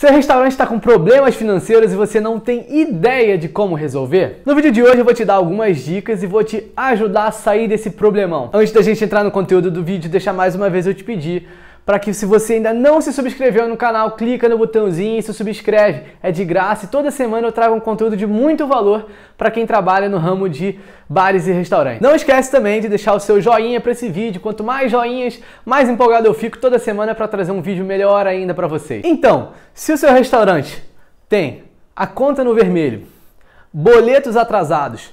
Seu restaurante está com problemas financeiros e você não tem ideia de como resolver? No vídeo de hoje eu vou te dar algumas dicas e vou te ajudar a sair desse problemão. Antes da gente entrar no conteúdo do vídeo, deixa mais uma vez eu te pedir para que se você ainda não se subscreveu no canal, clica no botãozinho e se subscreve. É de graça e toda semana eu trago um conteúdo de muito valor para quem trabalha no ramo de bares e restaurantes. Não esquece também de deixar o seu joinha para esse vídeo. Quanto mais joinhas, mais empolgado eu fico toda semana para trazer um vídeo melhor ainda para vocês. Então, se o seu restaurante tem a conta no vermelho, boletos atrasados,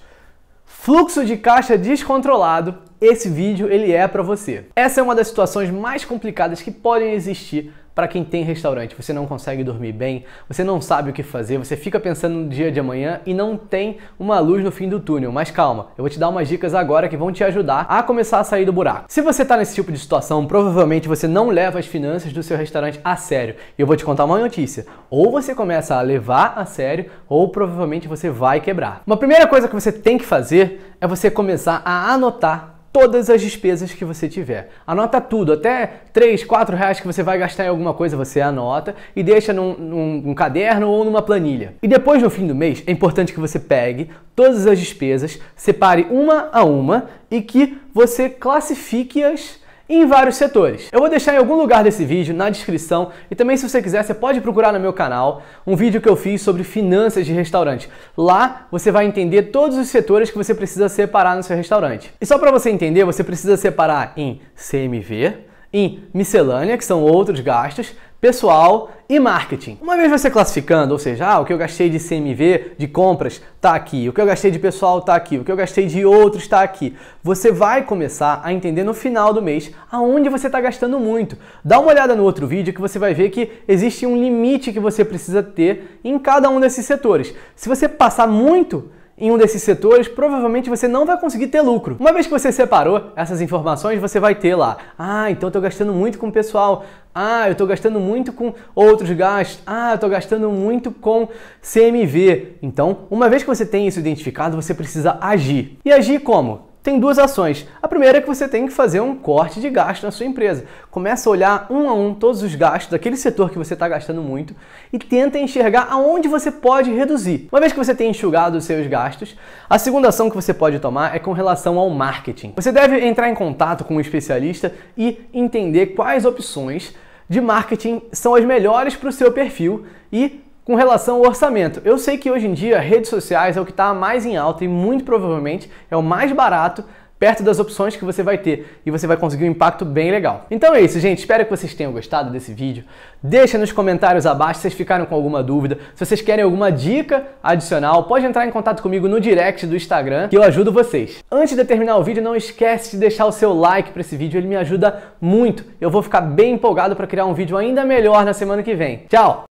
fluxo de caixa descontrolado, esse vídeo ele é para você. Essa é uma das situações mais complicadas que podem existir para quem tem restaurante. Você não consegue dormir bem, você não sabe o que fazer, você fica pensando no dia de amanhã e não tem uma luz no fim do túnel. Mas calma, eu vou te dar umas dicas agora que vão te ajudar a começar a sair do buraco. Se você está nesse tipo de situação, provavelmente você não leva as finanças do seu restaurante a sério. E eu vou te contar uma notícia. Ou você começa a levar a sério, ou provavelmente você vai quebrar. Uma primeira coisa que você tem que fazer é você começar a anotar todas as despesas que você tiver. Anota tudo, até 3, 4 reais que você vai gastar em alguma coisa, você anota e deixa num, num, num caderno ou numa planilha. E depois, no fim do mês, é importante que você pegue todas as despesas, separe uma a uma e que você classifique-as em vários setores. Eu vou deixar em algum lugar desse vídeo, na descrição, e também se você quiser, você pode procurar no meu canal um vídeo que eu fiz sobre finanças de restaurante. Lá você vai entender todos os setores que você precisa separar no seu restaurante. E só para você entender, você precisa separar em CMV, em miscelânea, que são outros gastos, pessoal e marketing. Uma vez você classificando, ou seja, ah, o que eu gastei de CMV, de compras, tá aqui, o que eu gastei de pessoal tá aqui, o que eu gastei de outros está aqui. Você vai começar a entender no final do mês aonde você está gastando muito. Dá uma olhada no outro vídeo que você vai ver que existe um limite que você precisa ter em cada um desses setores. Se você passar muito, em um desses setores, provavelmente você não vai conseguir ter lucro. Uma vez que você separou essas informações, você vai ter lá. Ah, então eu estou gastando muito com o pessoal. Ah, eu estou gastando muito com outros gastos. Ah, eu estou gastando muito com CMV. Então, uma vez que você tem isso identificado, você precisa agir. E agir como? tem duas ações. A primeira é que você tem que fazer um corte de gasto na sua empresa. Começa a olhar um a um todos os gastos daquele setor que você está gastando muito e tenta enxergar aonde você pode reduzir. Uma vez que você tem enxugado os seus gastos, a segunda ação que você pode tomar é com relação ao marketing. Você deve entrar em contato com um especialista e entender quais opções de marketing são as melhores para o seu perfil e com relação ao orçamento, eu sei que hoje em dia redes sociais é o que está mais em alta e muito provavelmente é o mais barato perto das opções que você vai ter e você vai conseguir um impacto bem legal. Então é isso, gente. Espero que vocês tenham gostado desse vídeo. Deixa nos comentários abaixo se vocês ficaram com alguma dúvida. Se vocês querem alguma dica adicional, pode entrar em contato comigo no direct do Instagram que eu ajudo vocês. Antes de terminar o vídeo, não esquece de deixar o seu like para esse vídeo, ele me ajuda muito. Eu vou ficar bem empolgado para criar um vídeo ainda melhor na semana que vem. Tchau!